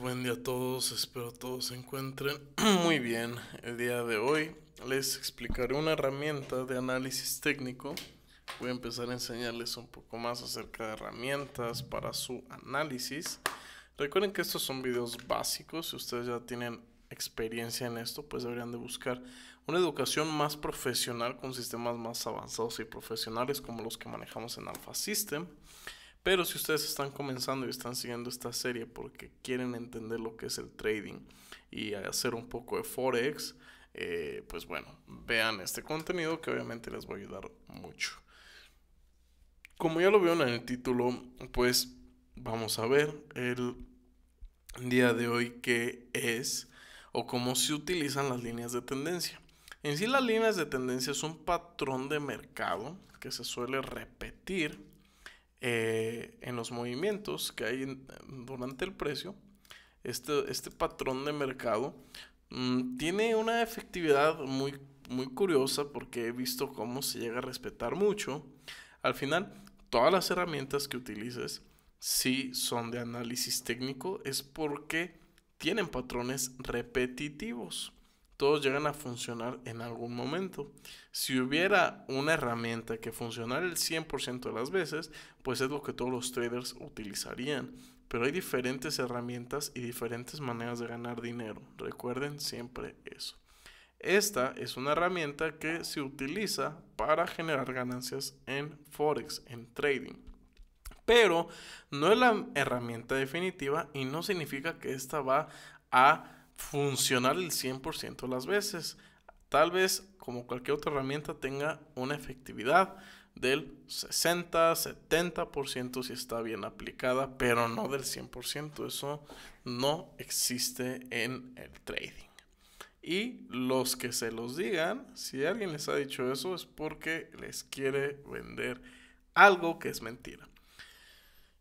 buen día a todos, espero todos se encuentren muy bien. El día de hoy les explicaré una herramienta de análisis técnico. Voy a empezar a enseñarles un poco más acerca de herramientas para su análisis. Recuerden que estos son videos básicos, si ustedes ya tienen experiencia en esto, pues deberían de buscar una educación más profesional con sistemas más avanzados y profesionales como los que manejamos en Alpha System. Pero si ustedes están comenzando y están siguiendo esta serie porque quieren entender lo que es el trading y hacer un poco de forex, eh, pues bueno, vean este contenido que obviamente les va a ayudar mucho. Como ya lo vieron en el título, pues vamos a ver el día de hoy qué es o cómo se utilizan las líneas de tendencia. En sí las líneas de tendencia es un patrón de mercado que se suele repetir eh, en los movimientos que hay durante el precio, este, este patrón de mercado mm, tiene una efectividad muy, muy curiosa porque he visto cómo se llega a respetar mucho. Al final, todas las herramientas que utilices, si son de análisis técnico, es porque tienen patrones repetitivos todos llegan a funcionar en algún momento. Si hubiera una herramienta que funcionara el 100% de las veces, pues es lo que todos los traders utilizarían. Pero hay diferentes herramientas y diferentes maneras de ganar dinero. Recuerden siempre eso. Esta es una herramienta que se utiliza para generar ganancias en Forex, en trading. Pero no es la herramienta definitiva y no significa que esta va a funcionar el 100% las veces. Tal vez, como cualquier otra herramienta, tenga una efectividad del 60, 70% si está bien aplicada, pero no del 100%. Eso no existe en el trading. Y los que se los digan, si alguien les ha dicho eso, es porque les quiere vender algo que es mentira.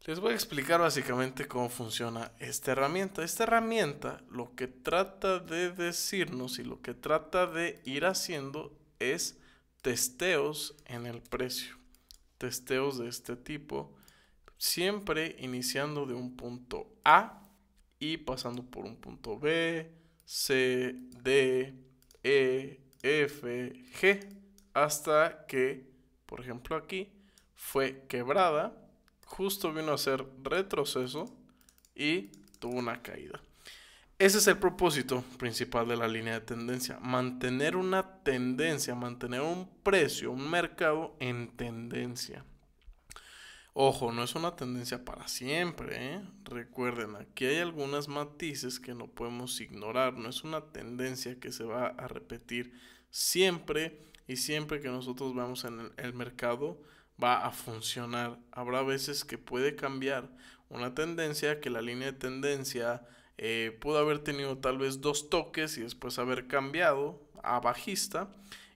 Les voy a explicar básicamente cómo funciona esta herramienta. Esta herramienta lo que trata de decirnos y lo que trata de ir haciendo es testeos en el precio. Testeos de este tipo, siempre iniciando de un punto A y pasando por un punto B, C, D, E, F, G, hasta que, por ejemplo aquí, fue quebrada justo vino a hacer retroceso y tuvo una caída. Ese es el propósito principal de la línea de tendencia, mantener una tendencia, mantener un precio, un mercado en tendencia. Ojo, no es una tendencia para siempre. ¿eh? Recuerden, aquí hay algunas matices que no podemos ignorar. No es una tendencia que se va a repetir siempre y siempre que nosotros vamos en el mercado va a funcionar. Habrá veces que puede cambiar una tendencia, que la línea de tendencia eh, pudo haber tenido tal vez dos toques y después haber cambiado a bajista.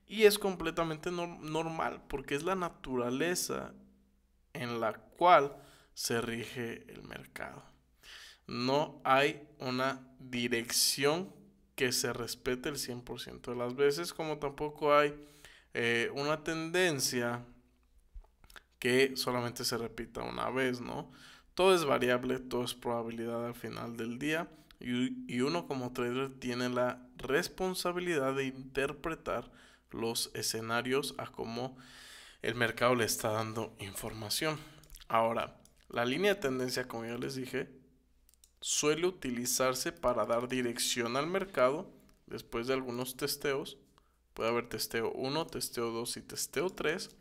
Y es completamente normal porque es la naturaleza en la cual se rige el mercado. No hay una dirección que se respete el 100% de las veces, como tampoco hay eh, una tendencia que solamente se repita una vez, ¿no? Todo es variable, todo es probabilidad al final del día y, uno como trader tiene la responsabilidad de interpretar los escenarios a cómo el mercado le está dando información. Ahora, la línea de tendencia, como ya les dije, suele utilizarse para dar dirección al mercado después de algunos testeos. Puede haber testeo 1, testeo 2 y testeo 3.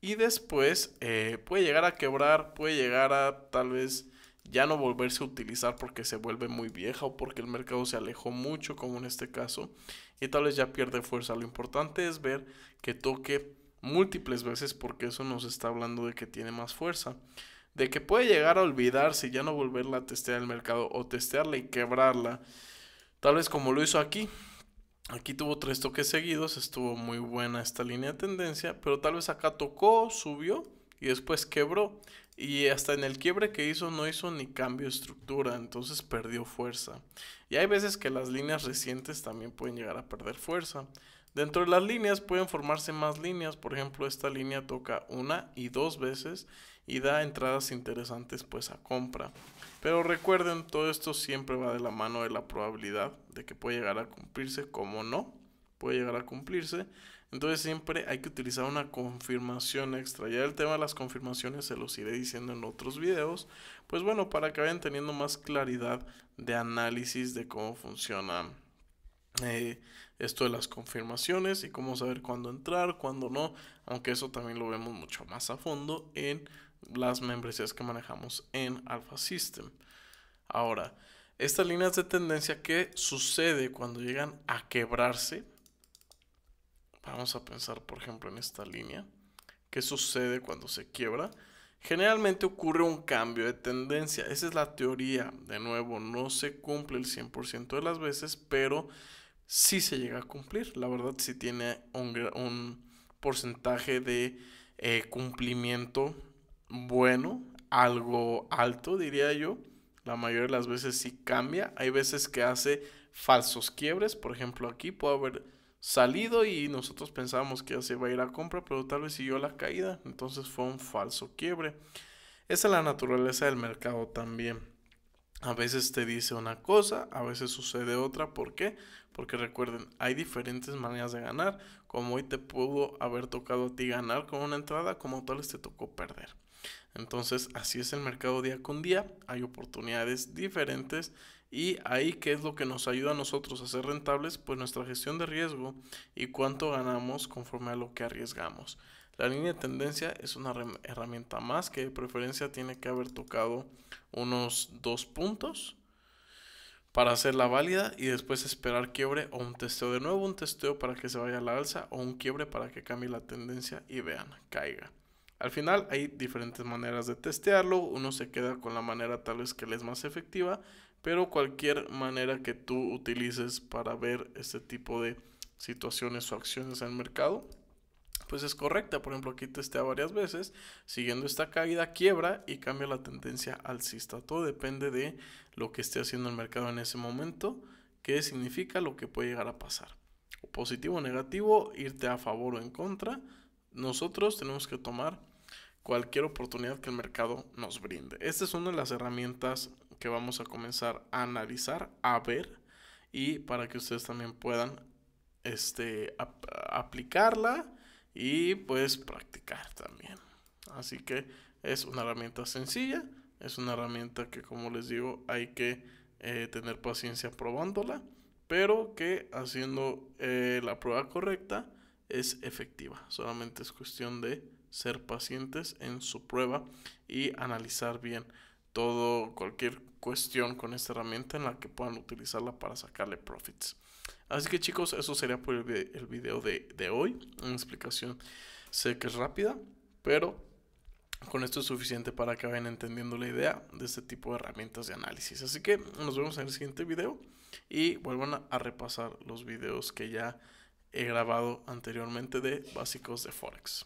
Y después eh, puede llegar a quebrar, puede llegar a tal vez ya no volverse a utilizar porque se vuelve muy vieja o porque el mercado se alejó mucho, como en este caso, y tal vez ya pierde fuerza. Lo importante es ver que toque múltiples veces porque eso nos está hablando de que tiene más fuerza. De que puede llegar a olvidarse y ya no volverla a testear el mercado o testearla y quebrarla. Tal vez como lo hizo aquí, Aquí tuvo tres toques seguidos, estuvo muy buena esta línea de tendencia, pero tal vez acá tocó, subió y después quebró. Y hasta en el quiebre que hizo no hizo ni cambio de estructura, entonces perdió fuerza. Y hay veces que las líneas recientes también pueden llegar a perder fuerza. Dentro de las líneas pueden formarse más líneas, por ejemplo esta línea toca una y dos veces y da entradas interesantes pues a compra. Pero recuerden, todo esto siempre va de la mano de la probabilidad de que puede llegar a cumplirse, como no, puede llegar a cumplirse. Entonces siempre hay que utilizar una confirmación extra. Ya el tema de las confirmaciones se los iré diciendo en otros videos. Pues bueno, para que vayan teniendo más claridad de análisis de cómo funciona eh, esto de las confirmaciones y cómo saber cuándo entrar, cuándo no. Aunque eso también lo vemos mucho más a fondo en las membresías que manejamos en Alpha System. Ahora, estas líneas de tendencia, ¿qué sucede cuando llegan a quebrarse? Vamos a pensar, por ejemplo, en esta línea. ¿Qué sucede cuando se quiebra? Generalmente ocurre un cambio de tendencia. Esa es la teoría. De nuevo, no se cumple el 100% de las veces, pero sí se llega a cumplir. La verdad, sí tiene un, porcentaje de eh, cumplimiento bueno, algo alto, diría yo. La mayoría de las veces sí cambia. Hay veces que hace falsos quiebres. Por ejemplo, aquí puedo haber salido y nosotros pensábamos que ya se iba a ir a compra, pero tal vez siguió la caída. Entonces fue un falso quiebre. Esa es la naturaleza del mercado también. A veces te dice una cosa, a veces sucede otra. ¿Por qué? Porque recuerden, hay diferentes maneras de ganar. Como hoy te pudo haber tocado a ti ganar con una entrada, como tal te tocó perder. Entonces, así es el mercado día con día, hay oportunidades diferentes y ahí qué es lo que nos ayuda a nosotros a ser rentables, pues nuestra gestión de riesgo y cuánto ganamos conforme a lo que arriesgamos. La línea de tendencia es una herramienta más que de preferencia tiene que haber tocado unos dos puntos para hacerla válida y después esperar quiebre o un testeo de nuevo, un testeo para que se vaya a la alza o un quiebre para que cambie la tendencia y vean, caiga. Al final hay diferentes maneras de testearlo, uno se queda con la manera tal vez que le es más efectiva, pero cualquier manera que tú utilices para ver este tipo de situaciones o acciones en el mercado, pues es correcta. Por ejemplo, aquí testea varias veces, siguiendo esta caída, quiebra y cambia la tendencia alcista. Todo depende de lo que esté haciendo el mercado en ese momento, qué significa lo que puede llegar a pasar. O positivo o negativo, irte a favor o en contra, nosotros tenemos que tomar cualquier oportunidad que el mercado nos brinde. Esta es una de las herramientas que vamos a comenzar a analizar, a ver y para que ustedes también puedan este, aplicarla y pues practicar también. Así que es una herramienta sencilla, es una herramienta que como les digo hay que eh, tener paciencia probándola, pero que haciendo eh, la prueba correcta es efectiva. Solamente es cuestión de ser pacientes en su prueba y analizar bien todo, cualquier cuestión con esta herramienta en la que puedan utilizarla para sacarle profits. Así que chicos, eso sería por el video de, hoy. Una explicación sé que es rápida, pero con esto es suficiente para que vayan entendiendo la idea de este tipo de herramientas de análisis. Así que nos vemos en el siguiente video y vuelvan a repasar los videos que ya he grabado anteriormente de básicos de Forex.